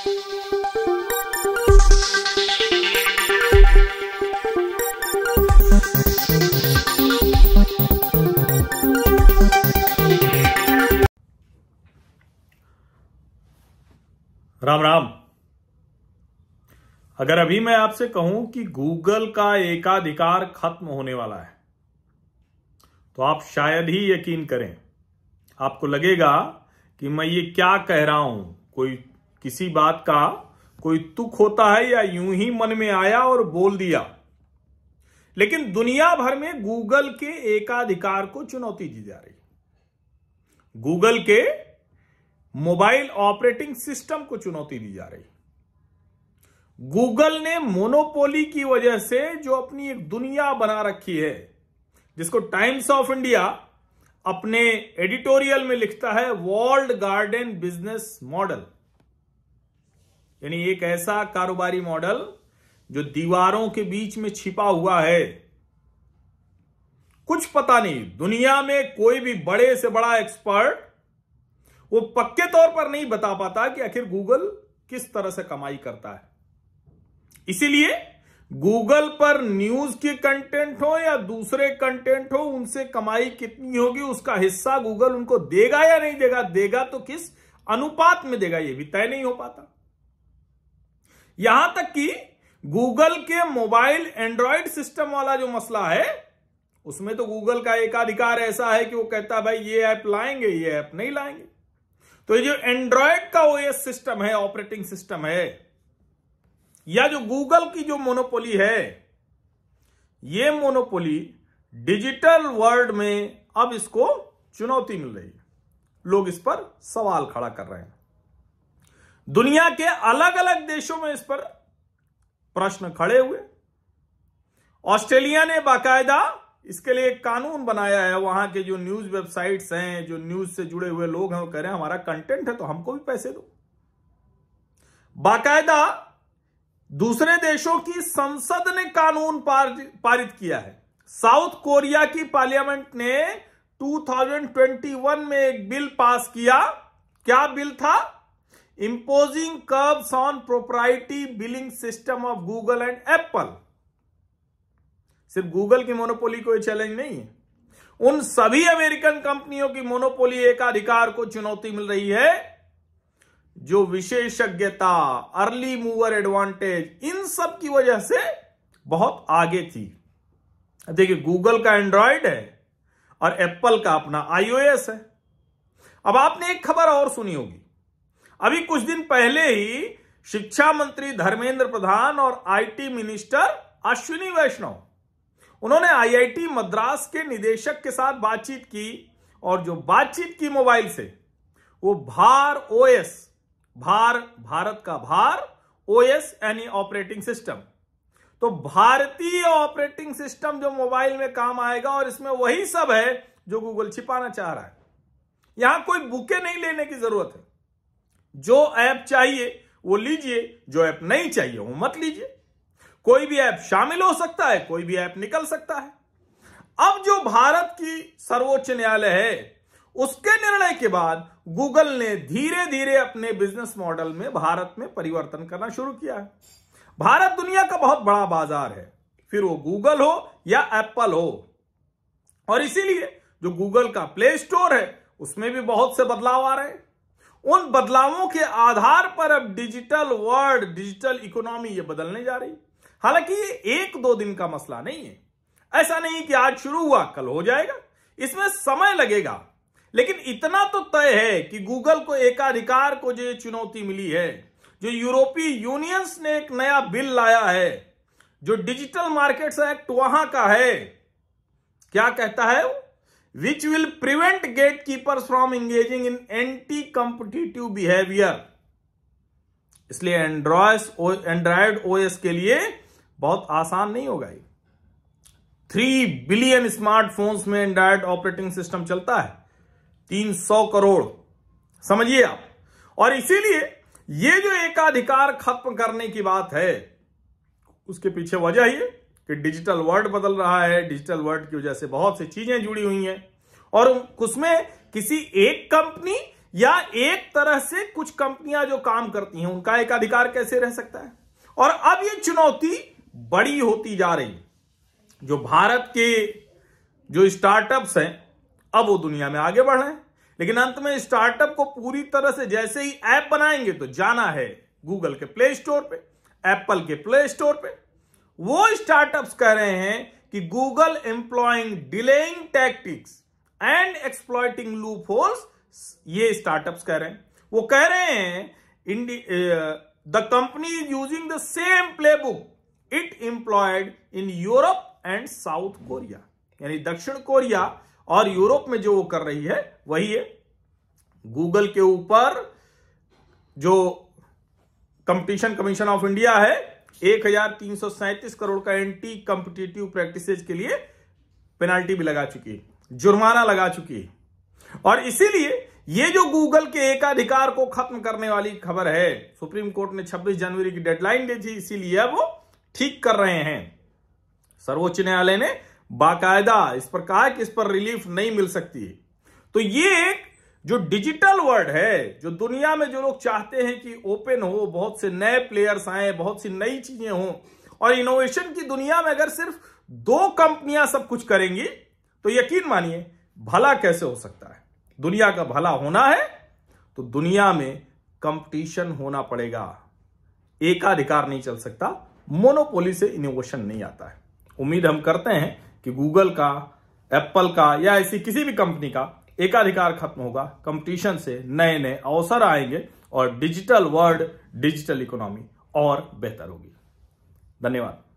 राम राम अगर अभी मैं आपसे कहूं कि गूगल का एकाधिकार खत्म होने वाला है तो आप शायद ही यकीन करें आपको लगेगा कि मैं ये क्या कह रहा हूं कोई किसी बात का कोई तुक होता है या यूं ही मन में आया और बोल दिया लेकिन दुनिया भर में गूगल के एकाधिकार को चुनौती दी जा रही गूगल के मोबाइल ऑपरेटिंग सिस्टम को चुनौती दी जा रही गूगल ने मोनोपोली की वजह से जो अपनी एक दुनिया बना रखी है जिसको टाइम्स ऑफ इंडिया अपने एडिटोरियल में लिखता है वर्ल्ड गार्डन बिजनेस मॉडल यानी एक ऐसा कारोबारी मॉडल जो दीवारों के बीच में छिपा हुआ है कुछ पता नहीं दुनिया में कोई भी बड़े से बड़ा एक्सपर्ट वो पक्के तौर पर नहीं बता पाता कि आखिर गूगल किस तरह से कमाई करता है इसीलिए गूगल पर न्यूज के कंटेंट हो या दूसरे कंटेंट हो उनसे कमाई कितनी होगी उसका हिस्सा गूगल उनको देगा या नहीं देगा देगा तो किस अनुपात में देगा यह भी तय नहीं हो पाता यहां तक कि गूगल के मोबाइल एंड्रॉयड सिस्टम वाला जो मसला है उसमें तो गूगल का एक अधिकार ऐसा है कि वो कहता है भाई ये ऐप लाएंगे ये ऐप नहीं लाएंगे तो ये जो एंड्रॉयड का वो ये सिस्टम है ऑपरेटिंग सिस्टम है या जो गूगल की जो मोनोपोली है ये मोनोपोली डिजिटल वर्ल्ड में अब इसको चुनौती मिल रही है लोग इस पर सवाल खड़ा कर रहे हैं दुनिया के अलग अलग देशों में इस पर प्रश्न खड़े हुए ऑस्ट्रेलिया ने बाकायदा इसके लिए एक कानून बनाया है वहां के जो न्यूज वेबसाइट्स हैं जो न्यूज से जुड़े हुए लोग हैं वो कह रहे हैं हमारा कंटेंट है तो हमको भी पैसे दो बाकायदा दूसरे देशों की संसद ने कानून पारित किया है साउथ कोरिया की पार्लियामेंट ने 2021 में एक बिल पास किया क्या बिल था imposing curbs on propriety billing system of Google and Apple सिर्फ गूगल की मोनोपोली कोई चैलेंज नहीं है उन सभी अमेरिकन कंपनियों की मोनोपोली एकाधिकार को चुनौती मिल रही है जो विशेषज्ञता अर्ली मूवर एडवांटेज इन सब की वजह से बहुत आगे थी देखिए गूगल का एंड्रॉयड है और एप्पल का अपना आईओएस है अब आपने एक खबर और सुनी होगी अभी कुछ दिन पहले ही शिक्षा मंत्री धर्मेंद्र प्रधान और आईटी मिनिस्टर अश्विनी वैष्णव उन्होंने आईआईटी मद्रास के निदेशक के साथ बातचीत की और जो बातचीत की मोबाइल से वो भार ओएस भार भारत का भार ओएस यानी ऑपरेटिंग सिस्टम तो भारतीय ऑपरेटिंग सिस्टम जो मोबाइल में काम आएगा और इसमें वही सब है जो गूगल छिपाना चाह रहा है यहां कोई बुके नहीं लेने की जरूरत है जो ऐप चाहिए वो लीजिए जो ऐप नहीं चाहिए वो मत लीजिए कोई भी ऐप शामिल हो सकता है कोई भी ऐप निकल सकता है अब जो भारत की सर्वोच्च न्यायालय है उसके निर्णय के बाद गूगल ने धीरे धीरे अपने बिजनेस मॉडल में भारत में परिवर्तन करना शुरू किया है भारत दुनिया का बहुत बड़ा बाजार है फिर वो गूगल हो या एप्पल हो और इसीलिए जो गूगल का प्ले स्टोर है उसमें भी बहुत से बदलाव आ रहे हैं उन बदलावों के आधार पर अब डिजिटल वर्ल्ड डिजिटल इकोनॉमी ये बदलने जा रही हालांकि ये एक दो दिन का मसला नहीं है ऐसा नहीं कि आज शुरू हुआ कल हो जाएगा इसमें समय लगेगा लेकिन इतना तो तय है कि गूगल को एकाधिकार को जो चुनौती मिली है जो यूरोपीय यूनियंस ने एक नया बिल लाया है जो डिजिटल मार्केट्स एक्ट वहां का है क्या कहता है वो which will prevent gatekeepers from engaging in anti-competitive behavior. इसलिए एंड्रॉयड एंड्रॉयड ओएस के लिए बहुत आसान नहीं होगा ये थ्री बिलियन स्मार्टफोन्स में एंड्रॉयड ऑपरेटिंग सिस्टम चलता है तीन सौ करोड़ समझिए आप और इसीलिए ये जो एकाधिकार खत्म करने की बात है उसके पीछे वजह ये कि डिजिटल वर्ल्ड बदल रहा है डिजिटल वर्ल्ड की वजह से बहुत सी चीजें जुड़ी हुई हैं और उसमें किसी एक कंपनी या एक तरह से कुछ कंपनियां जो काम करती हैं उनका एक अधिकार कैसे रह सकता है और अब ये चुनौती बड़ी होती जा रही जो भारत के जो स्टार्टअप्स हैं अब वो दुनिया में आगे बढ़ रहे हैं लेकिन अंत में स्टार्टअप को पूरी तरह से जैसे ही ऐप बनाएंगे तो जाना है गूगल के प्ले स्टोर पे एप्पल के प्ले स्टोर पे वो स्टार्टअप्स कह रहे हैं कि Google employing delaying tactics and exploiting loopholes ये स्टार्टअप्स कह रहे हैं वो कह रहे हैं India the company is using the same book it employed in Europe and South Korea यानी दक्षिण कोरिया और यूरोप में जो वो कर रही है वही है गूगल के ऊपर जो कंपटीशन कमीशन ऑफ इंडिया है एक करोड़ का एंटी कंपिटेटिव प्रैक्टिसेज के लिए पेनाल्टी भी लगा चुकी जुर्माना लगा चुकी और इसीलिए ये जो गूगल के एकाधिकार को खत्म करने वाली खबर है सुप्रीम कोर्ट ने 26 जनवरी की डेडलाइन दी थी इसीलिए वो ठीक कर रहे हैं सर्वोच्च न्यायालय ने बाकायदा इस पर कहा कि इस पर रिलीफ नहीं मिल सकती तो ये एक जो डिजिटल वर्ल्ड है जो दुनिया में जो लोग चाहते हैं कि ओपन हो बहुत से नए प्लेयर्स आए बहुत सी नई चीजें हों और इनोवेशन की दुनिया में अगर सिर्फ दो कंपनियां सब कुछ करेंगी तो यकीन मानिए भला कैसे हो सकता है दुनिया का भला होना है तो दुनिया में कंपटीशन होना पड़ेगा एकाधिकार नहीं चल सकता मोनोपोली से इनोवेशन नहीं आता है उम्मीद हम करते हैं कि गूगल का एप्पल का या ऐसी किसी भी कंपनी का एकाधिकार खत्म होगा कंपटीशन से नए नए अवसर आएंगे और डिजिटल वर्ल्ड डिजिटल इकोनॉमी और बेहतर होगी धन्यवाद